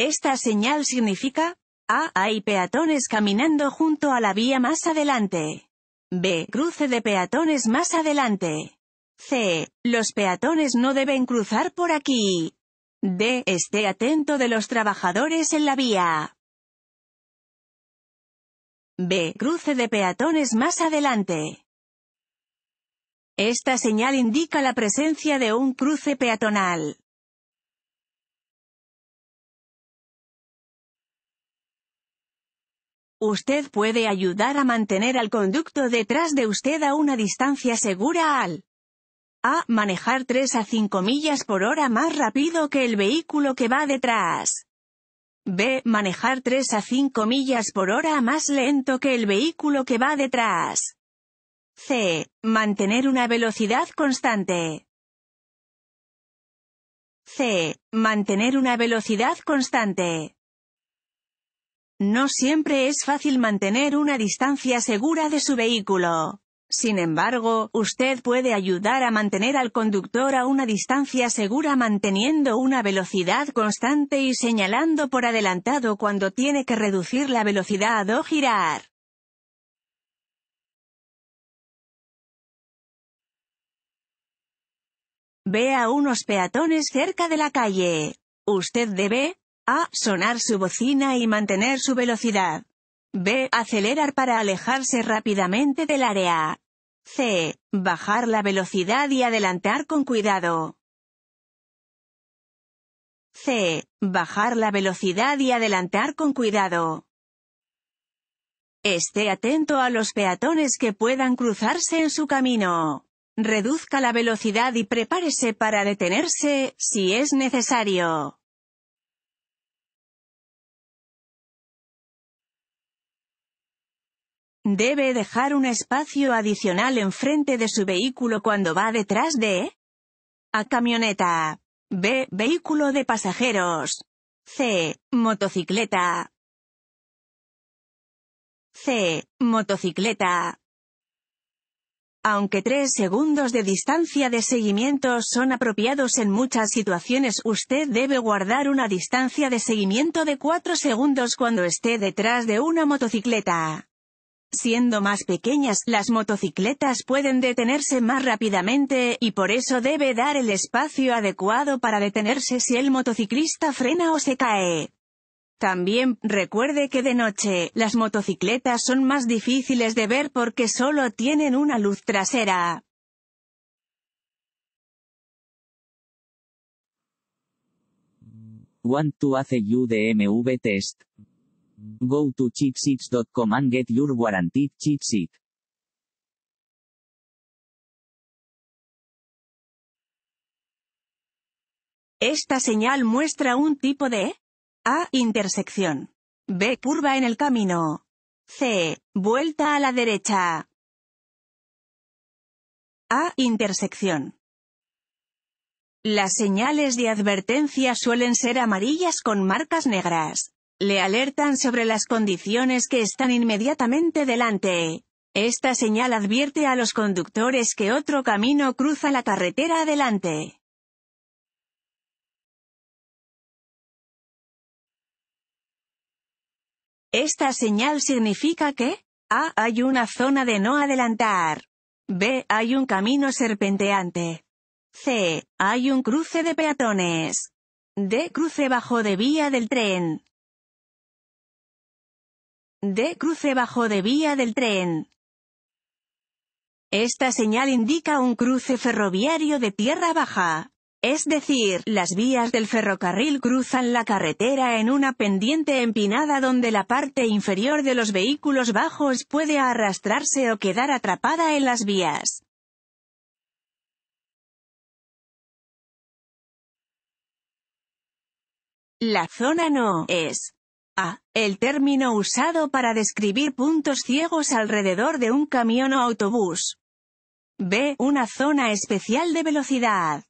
Esta señal significa A. Hay peatones caminando junto a la vía más adelante. B. Cruce de peatones más adelante. C. Los peatones no deben cruzar por aquí. D. Esté atento de los trabajadores en la vía. B. Cruce de peatones más adelante. Esta señal indica la presencia de un cruce peatonal. Usted puede ayudar a mantener al conducto detrás de usted a una distancia segura al a. Manejar 3 a 5 millas por hora más rápido que el vehículo que va detrás. B. Manejar 3 a 5 millas por hora más lento que el vehículo que va detrás. C. Mantener una velocidad constante. C. Mantener una velocidad constante. No siempre es fácil mantener una distancia segura de su vehículo. Sin embargo, usted puede ayudar a mantener al conductor a una distancia segura manteniendo una velocidad constante y señalando por adelantado cuando tiene que reducir la velocidad o girar. Ve a unos peatones cerca de la calle. Usted debe, a. Sonar su bocina y mantener su velocidad. B. Acelerar para alejarse rápidamente del área. C. Bajar la velocidad y adelantar con cuidado. C. Bajar la velocidad y adelantar con cuidado. Esté atento a los peatones que puedan cruzarse en su camino. Reduzca la velocidad y prepárese para detenerse, si es necesario. debe dejar un espacio adicional enfrente de su vehículo cuando va detrás de A. Camioneta. B. Vehículo de pasajeros. C. Motocicleta. C. Motocicleta. Aunque tres segundos de distancia de seguimiento son apropiados en muchas situaciones, usted debe guardar una distancia de seguimiento de 4 segundos cuando esté detrás de una motocicleta. Siendo más pequeñas, las motocicletas pueden detenerse más rápidamente, y por eso debe dar el espacio adecuado para detenerse si el motociclista frena o se cae. También, recuerde que de noche, las motocicletas son más difíciles de ver porque solo tienen una luz trasera. Go to cheatseats.com and get your cheap seat. Esta señal muestra un tipo de A. Intersección. B. Curva en el camino. C. Vuelta a la derecha. A. Intersección. Las señales de advertencia suelen ser amarillas con marcas negras le alertan sobre las condiciones que están inmediatamente delante. Esta señal advierte a los conductores que otro camino cruza la carretera adelante. Esta señal significa que A. Hay una zona de no adelantar. B. Hay un camino serpenteante. C. Hay un cruce de peatones. D. Cruce bajo de vía del tren. D. Cruce bajo de vía del tren. Esta señal indica un cruce ferroviario de tierra baja. Es decir, las vías del ferrocarril cruzan la carretera en una pendiente empinada donde la parte inferior de los vehículos bajos puede arrastrarse o quedar atrapada en las vías. La zona no es a. El término usado para describir puntos ciegos alrededor de un camión o autobús. B. Una zona especial de velocidad.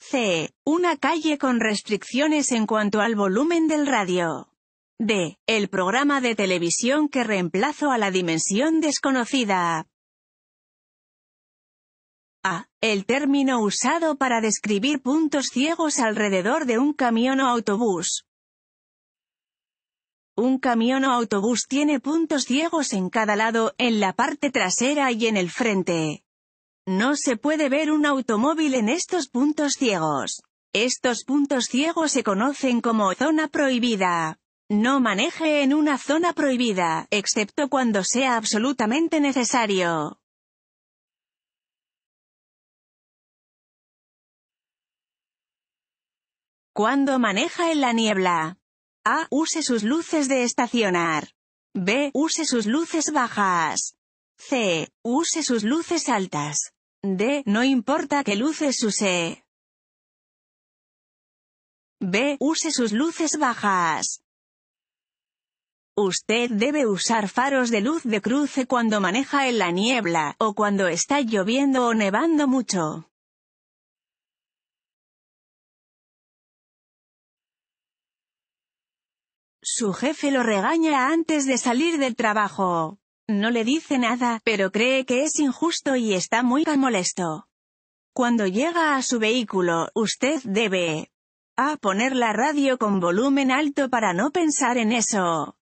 C. Una calle con restricciones en cuanto al volumen del radio. D. El programa de televisión que reemplazo a la dimensión desconocida. A. El término usado para describir puntos ciegos alrededor de un camión o autobús. Un camión o autobús tiene puntos ciegos en cada lado, en la parte trasera y en el frente. No se puede ver un automóvil en estos puntos ciegos. Estos puntos ciegos se conocen como zona prohibida. No maneje en una zona prohibida, excepto cuando sea absolutamente necesario. Cuando maneja en la niebla. A. Use sus luces de estacionar. B. Use sus luces bajas. C. Use sus luces altas. D. No importa qué luces use. B. Use sus luces bajas. Usted debe usar faros de luz de cruce cuando maneja en la niebla, o cuando está lloviendo o nevando mucho. Su jefe lo regaña antes de salir del trabajo. No le dice nada, pero cree que es injusto y está muy molesto. Cuando llega a su vehículo, usted debe a. Poner la radio con volumen alto para no pensar en eso.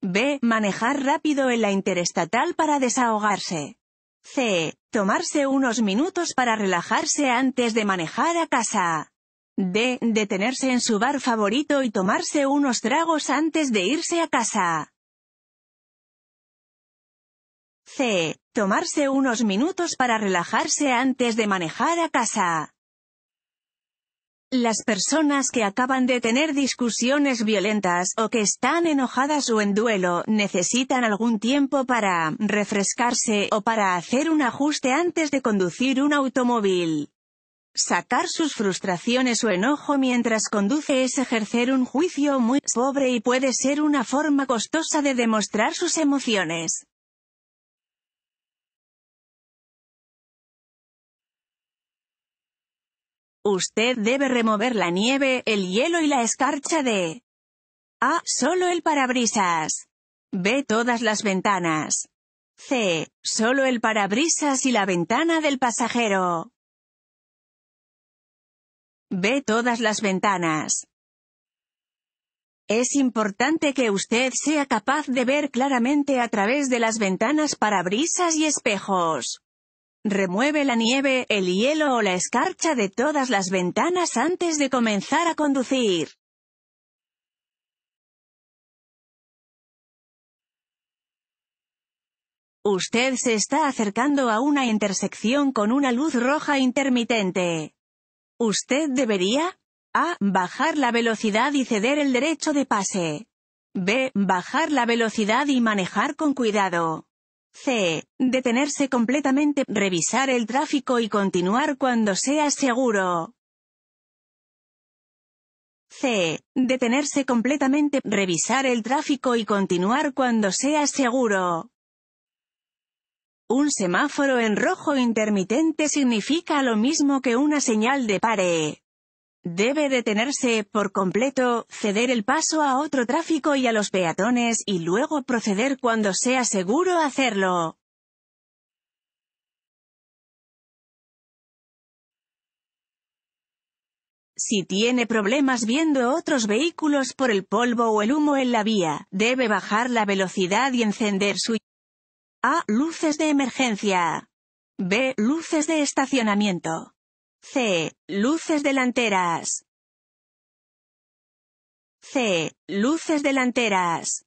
B. Manejar rápido en la interestatal para desahogarse. C. Tomarse unos minutos para relajarse antes de manejar a casa. D. Detenerse en su bar favorito y tomarse unos tragos antes de irse a casa. C. Tomarse unos minutos para relajarse antes de manejar a casa. Las personas que acaban de tener discusiones violentas o que están enojadas o en duelo necesitan algún tiempo para refrescarse o para hacer un ajuste antes de conducir un automóvil. Sacar sus frustraciones o enojo mientras conduce es ejercer un juicio muy pobre y puede ser una forma costosa de demostrar sus emociones. Usted debe remover la nieve, el hielo y la escarcha de A. Solo el parabrisas. B. Todas las ventanas. C. Solo el parabrisas y la ventana del pasajero. Ve todas las ventanas. Es importante que usted sea capaz de ver claramente a través de las ventanas para brisas y espejos. Remueve la nieve, el hielo o la escarcha de todas las ventanas antes de comenzar a conducir. Usted se está acercando a una intersección con una luz roja intermitente. Usted debería A. Bajar la velocidad y ceder el derecho de pase. B. Bajar la velocidad y manejar con cuidado. C. Detenerse completamente, revisar el tráfico y continuar cuando sea seguro. C. Detenerse completamente, revisar el tráfico y continuar cuando sea seguro. Un semáforo en rojo intermitente significa lo mismo que una señal de pare. Debe detenerse, por completo, ceder el paso a otro tráfico y a los peatones, y luego proceder cuando sea seguro hacerlo. Si tiene problemas viendo otros vehículos por el polvo o el humo en la vía, debe bajar la velocidad y encender su a. Luces de emergencia. B. Luces de estacionamiento. C. Luces delanteras. C. Luces delanteras.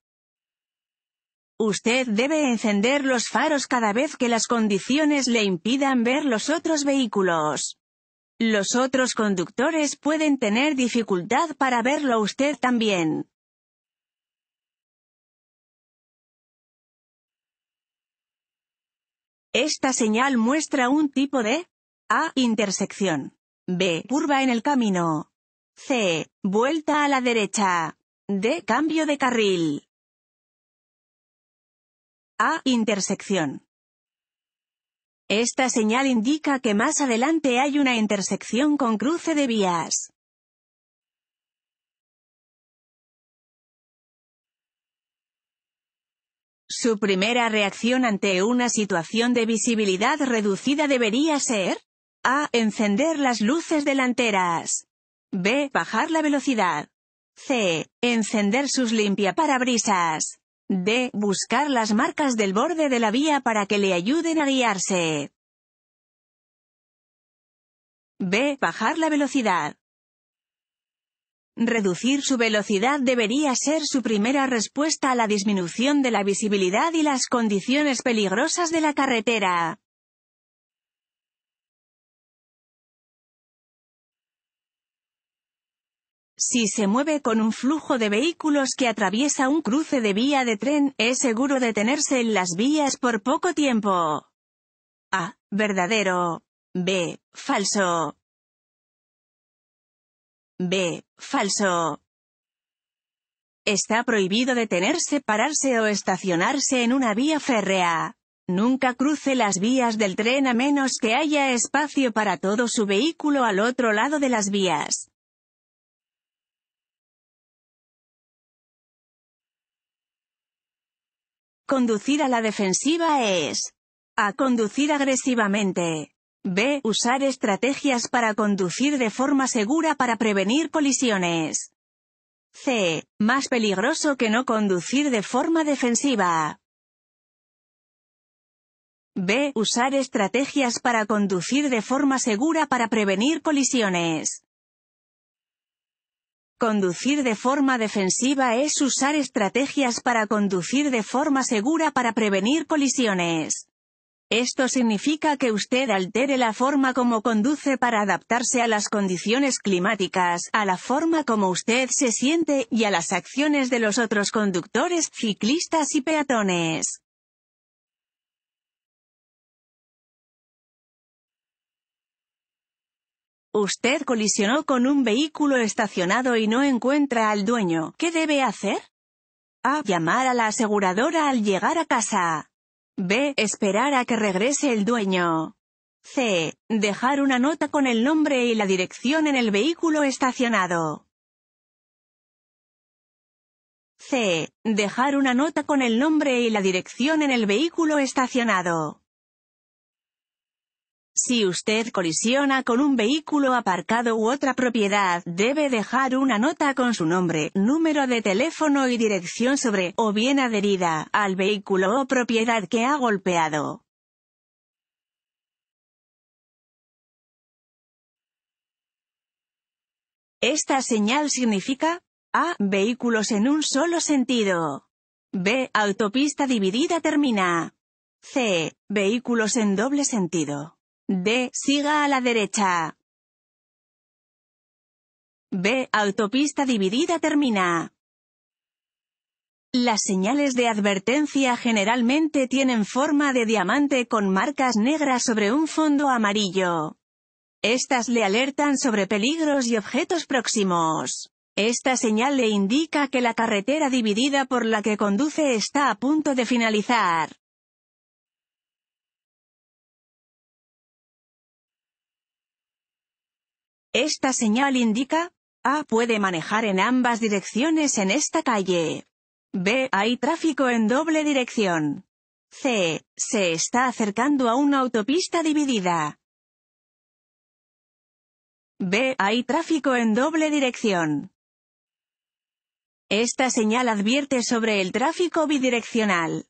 Usted debe encender los faros cada vez que las condiciones le impidan ver los otros vehículos. Los otros conductores pueden tener dificultad para verlo usted también. Esta señal muestra un tipo de A. Intersección. B. Curva en el camino. C. Vuelta a la derecha. D. Cambio de carril. A. Intersección. Esta señal indica que más adelante hay una intersección con cruce de vías. Su primera reacción ante una situación de visibilidad reducida debería ser a. Encender las luces delanteras. b. Bajar la velocidad. c. Encender sus limpiaparabrisas. d. Buscar las marcas del borde de la vía para que le ayuden a guiarse. b. Bajar la velocidad. Reducir su velocidad debería ser su primera respuesta a la disminución de la visibilidad y las condiciones peligrosas de la carretera. Si se mueve con un flujo de vehículos que atraviesa un cruce de vía de tren, es seguro detenerse en las vías por poco tiempo. A. Verdadero. B. Falso. B. Falso. Está prohibido detenerse, pararse o estacionarse en una vía férrea. Nunca cruce las vías del tren a menos que haya espacio para todo su vehículo al otro lado de las vías. Conducir a la defensiva es. A conducir agresivamente. B. Usar estrategias para conducir de forma segura para prevenir colisiones. C. Más peligroso que no conducir de forma defensiva. B. Usar estrategias para conducir de forma segura para prevenir colisiones. Conducir de forma defensiva es usar estrategias para conducir de forma segura para prevenir colisiones. Esto significa que usted altere la forma como conduce para adaptarse a las condiciones climáticas, a la forma como usted se siente, y a las acciones de los otros conductores, ciclistas y peatones. Usted colisionó con un vehículo estacionado y no encuentra al dueño. ¿Qué debe hacer? A. Llamar a la aseguradora al llegar a casa. B. Esperar a que regrese el dueño. C. Dejar una nota con el nombre y la dirección en el vehículo estacionado. C. Dejar una nota con el nombre y la dirección en el vehículo estacionado. Si usted colisiona con un vehículo aparcado u otra propiedad, debe dejar una nota con su nombre, número de teléfono y dirección sobre, o bien adherida, al vehículo o propiedad que ha golpeado. Esta señal significa A. Vehículos en un solo sentido. B. Autopista dividida termina. C. Vehículos en doble sentido. D. Siga a la derecha. B. Autopista dividida termina. Las señales de advertencia generalmente tienen forma de diamante con marcas negras sobre un fondo amarillo. Estas le alertan sobre peligros y objetos próximos. Esta señal le indica que la carretera dividida por la que conduce está a punto de finalizar. Esta señal indica, A puede manejar en ambas direcciones en esta calle. B. Hay tráfico en doble dirección. C. Se está acercando a una autopista dividida. B. Hay tráfico en doble dirección. Esta señal advierte sobre el tráfico bidireccional.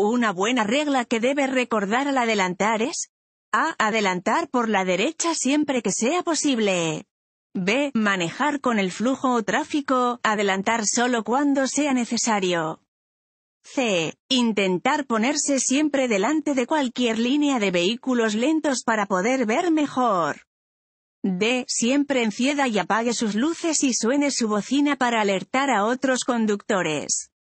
Una buena regla que debe recordar al adelantar es a. Adelantar por la derecha siempre que sea posible. b. Manejar con el flujo o tráfico, adelantar solo cuando sea necesario. c. Intentar ponerse siempre delante de cualquier línea de vehículos lentos para poder ver mejor. D. Siempre encienda y apague sus luces y suene su bocina para alertar a otros conductores.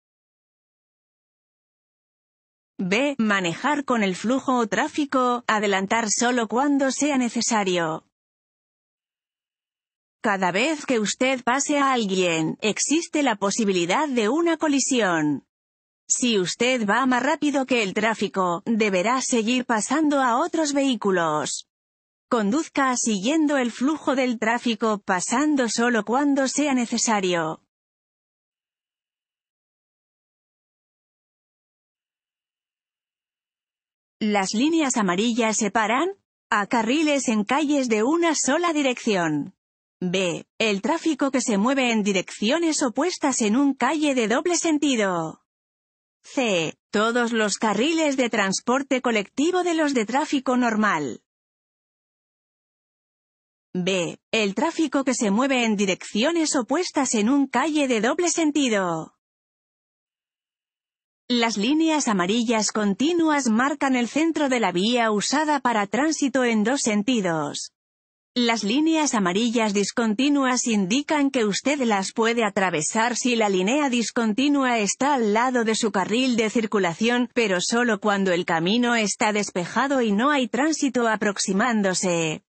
B. Manejar con el flujo o tráfico, adelantar solo cuando sea necesario. Cada vez que usted pase a alguien, existe la posibilidad de una colisión. Si usted va más rápido que el tráfico, deberá seguir pasando a otros vehículos. Conduzca siguiendo el flujo del tráfico, pasando solo cuando sea necesario. Las líneas amarillas separan a carriles en calles de una sola dirección. B. El tráfico que se mueve en direcciones opuestas en un calle de doble sentido. C. Todos los carriles de transporte colectivo de los de tráfico normal. B. El tráfico que se mueve en direcciones opuestas en un calle de doble sentido. Las líneas amarillas continuas marcan el centro de la vía usada para tránsito en dos sentidos. Las líneas amarillas discontinuas indican que usted las puede atravesar si la línea discontinua está al lado de su carril de circulación, pero solo cuando el camino está despejado y no hay tránsito aproximándose.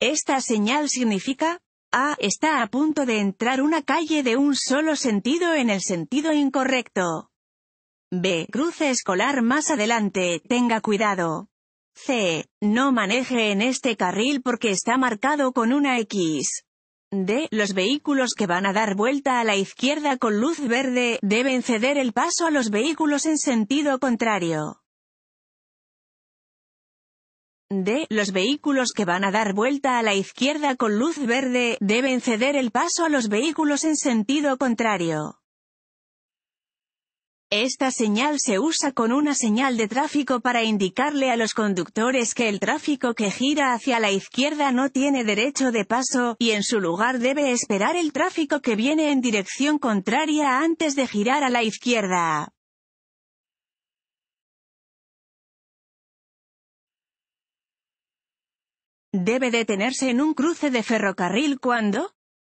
Esta señal significa a. Está a punto de entrar una calle de un solo sentido en el sentido incorrecto. B. Cruce escolar más adelante, tenga cuidado. C. No maneje en este carril porque está marcado con una X. D. Los vehículos que van a dar vuelta a la izquierda con luz verde, deben ceder el paso a los vehículos en sentido contrario. D. Los vehículos que van a dar vuelta a la izquierda con luz verde, deben ceder el paso a los vehículos en sentido contrario. Esta señal se usa con una señal de tráfico para indicarle a los conductores que el tráfico que gira hacia la izquierda no tiene derecho de paso, y en su lugar debe esperar el tráfico que viene en dirección contraria antes de girar a la izquierda. debe detenerse en un cruce de ferrocarril cuando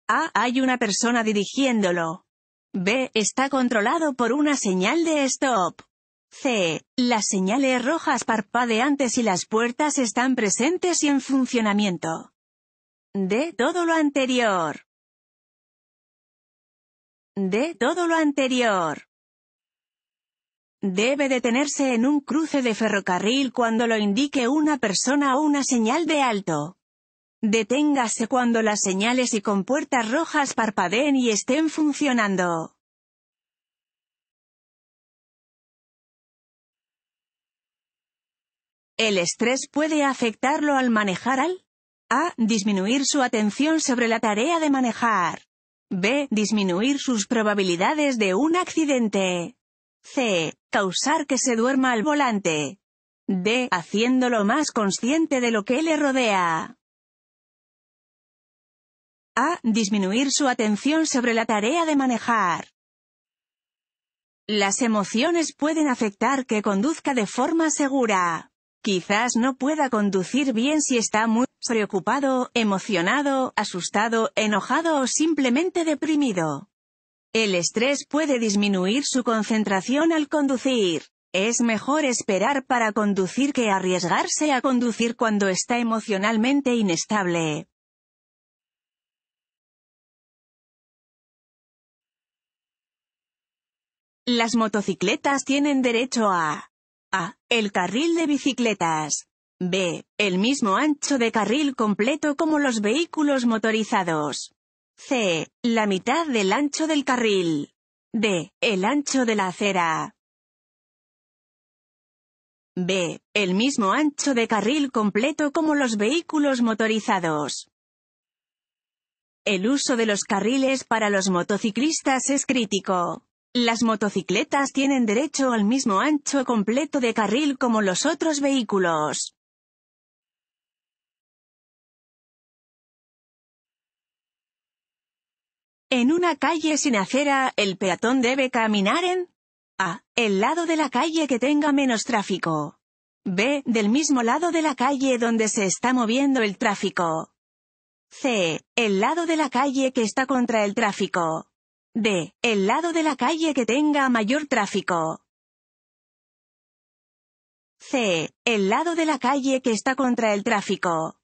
A. Hay una persona dirigiéndolo. B. Está controlado por una señal de stop. C. Las señales rojas parpadeantes y las puertas están presentes y en funcionamiento. D. Todo lo anterior. D. Todo lo anterior. Debe detenerse en un cruce de ferrocarril cuando lo indique una persona o una señal de alto. Deténgase cuando las señales y compuertas rojas parpadeen y estén funcionando. El estrés puede afectarlo al manejar al a. Disminuir su atención sobre la tarea de manejar. b. Disminuir sus probabilidades de un accidente. C. Causar que se duerma al volante. D. Haciéndolo más consciente de lo que le rodea. A. Disminuir su atención sobre la tarea de manejar. Las emociones pueden afectar que conduzca de forma segura. Quizás no pueda conducir bien si está muy preocupado, emocionado, asustado, enojado o simplemente deprimido. El estrés puede disminuir su concentración al conducir. Es mejor esperar para conducir que arriesgarse a conducir cuando está emocionalmente inestable. Las motocicletas tienen derecho a a. El carril de bicicletas. b. El mismo ancho de carril completo como los vehículos motorizados. C. La mitad del ancho del carril. D. El ancho de la acera. B. El mismo ancho de carril completo como los vehículos motorizados. El uso de los carriles para los motociclistas es crítico. Las motocicletas tienen derecho al mismo ancho completo de carril como los otros vehículos. En una calle sin acera, el peatón debe caminar en A. El lado de la calle que tenga menos tráfico. B. Del mismo lado de la calle donde se está moviendo el tráfico. C. El lado de la calle que está contra el tráfico. D. El lado de la calle que tenga mayor tráfico. C. El lado de la calle que está contra el tráfico.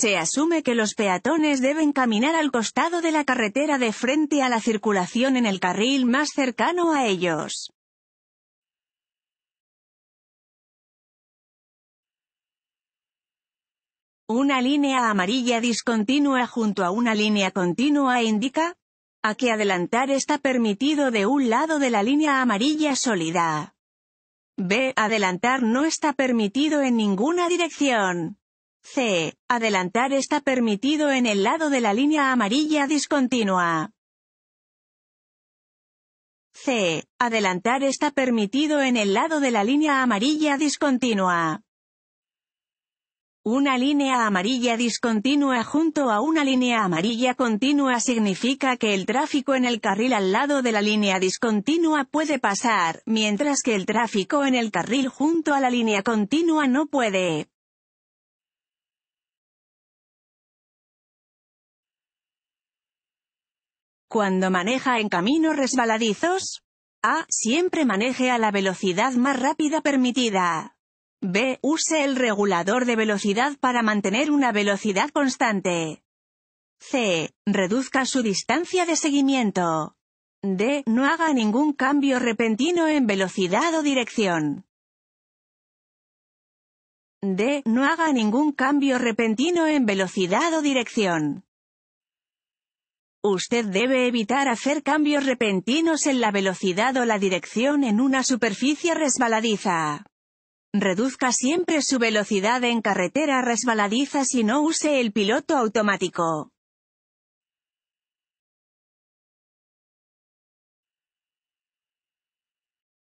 Se asume que los peatones deben caminar al costado de la carretera de frente a la circulación en el carril más cercano a ellos. Una línea amarilla discontinua junto a una línea continua indica a que adelantar está permitido de un lado de la línea amarilla sólida. B. Adelantar no está permitido en ninguna dirección. C. Adelantar está permitido en el lado de la línea amarilla discontinua. C. Adelantar está permitido en el lado de la línea amarilla discontinua. Una línea amarilla discontinua junto a una línea amarilla continua significa que el tráfico en el carril al lado de la línea discontinua puede pasar, mientras que el tráfico en el carril junto a la línea continua no puede. Cuando maneja en caminos resbaladizos. A. Siempre maneje a la velocidad más rápida permitida. B. Use el regulador de velocidad para mantener una velocidad constante. C. Reduzca su distancia de seguimiento. D. No haga ningún cambio repentino en velocidad o dirección. D. No haga ningún cambio repentino en velocidad o dirección. Usted debe evitar hacer cambios repentinos en la velocidad o la dirección en una superficie resbaladiza. Reduzca siempre su velocidad en carretera resbaladiza si no use el piloto automático.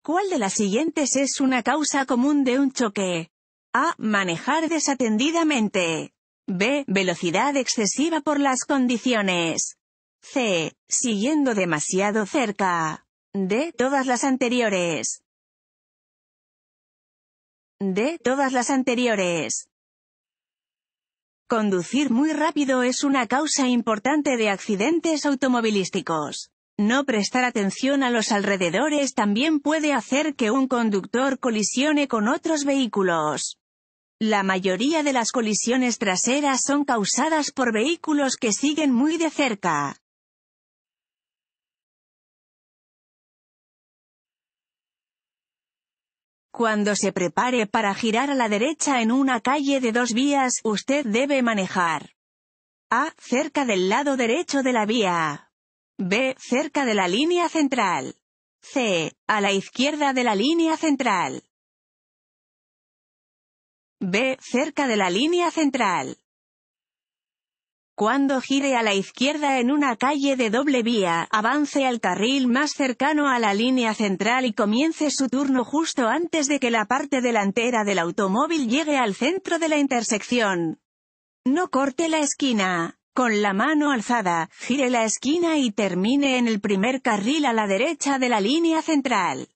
¿Cuál de las siguientes es una causa común de un choque? A. Manejar desatendidamente. B. Velocidad excesiva por las condiciones. C. Siguiendo demasiado cerca. de Todas las anteriores. de Todas las anteriores. Conducir muy rápido es una causa importante de accidentes automovilísticos. No prestar atención a los alrededores también puede hacer que un conductor colisione con otros vehículos. La mayoría de las colisiones traseras son causadas por vehículos que siguen muy de cerca. Cuando se prepare para girar a la derecha en una calle de dos vías, usted debe manejar. A. Cerca del lado derecho de la vía. B. Cerca de la línea central. C. A la izquierda de la línea central. B. Cerca de la línea central. Cuando gire a la izquierda en una calle de doble vía, avance al carril más cercano a la línea central y comience su turno justo antes de que la parte delantera del automóvil llegue al centro de la intersección. No corte la esquina. Con la mano alzada, gire la esquina y termine en el primer carril a la derecha de la línea central.